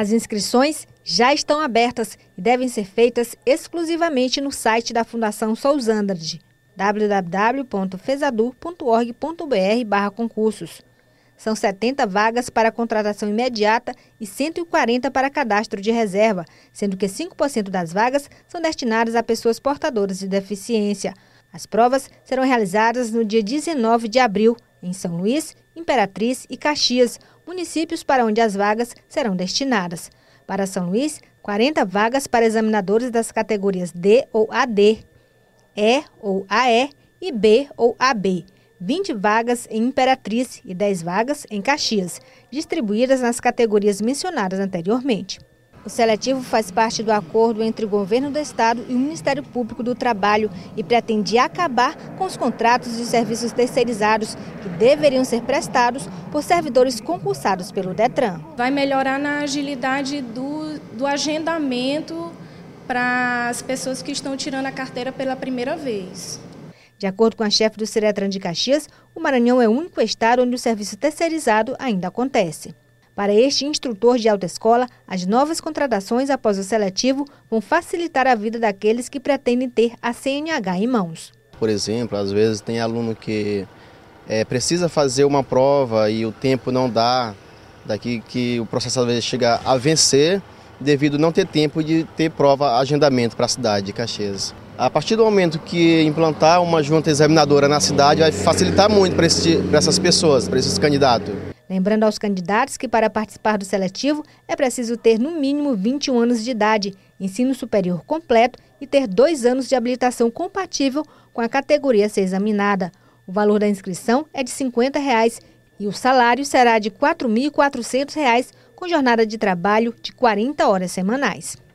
As inscrições já estão abertas e devem ser feitas exclusivamente no site da Fundação Sousandard, www.fesadur.org.br concursos. São 70 vagas para contratação imediata e 140 para cadastro de reserva, sendo que 5% das vagas são destinadas a pessoas portadoras de deficiência. As provas serão realizadas no dia 19 de abril, em São Luís, Imperatriz e Caxias, municípios para onde as vagas serão destinadas. Para São Luís, 40 vagas para examinadores das categorias D ou AD, E ou AE e B ou AB. 20 vagas em Imperatriz e 10 vagas em Caxias, distribuídas nas categorias mencionadas anteriormente. O seletivo faz parte do acordo entre o governo do estado e o Ministério Público do Trabalho e pretende acabar com os contratos de serviços terceirizados que deveriam ser prestados por servidores concursados pelo Detran. Vai melhorar na agilidade do, do agendamento para as pessoas que estão tirando a carteira pela primeira vez. De acordo com a chefe do Ciretran de Caxias, o Maranhão é o único estado onde o serviço terceirizado ainda acontece. Para este instrutor de autoescola, as novas contratações após o seletivo vão facilitar a vida daqueles que pretendem ter a CNH em mãos. Por exemplo, às vezes tem aluno que é, precisa fazer uma prova e o tempo não dá, daqui que o processo às vezes chega a vencer devido não ter tempo de ter prova agendamento para a cidade de Caxias. A partir do momento que implantar uma junta examinadora na cidade vai facilitar muito para essas pessoas, para esses candidatos. Lembrando aos candidatos que para participar do seletivo é preciso ter no mínimo 21 anos de idade, ensino superior completo e ter dois anos de habilitação compatível com a categoria a ser examinada. O valor da inscrição é de R$ 50 reais, e o salário será de R$ 4.400, com jornada de trabalho de 40 horas semanais.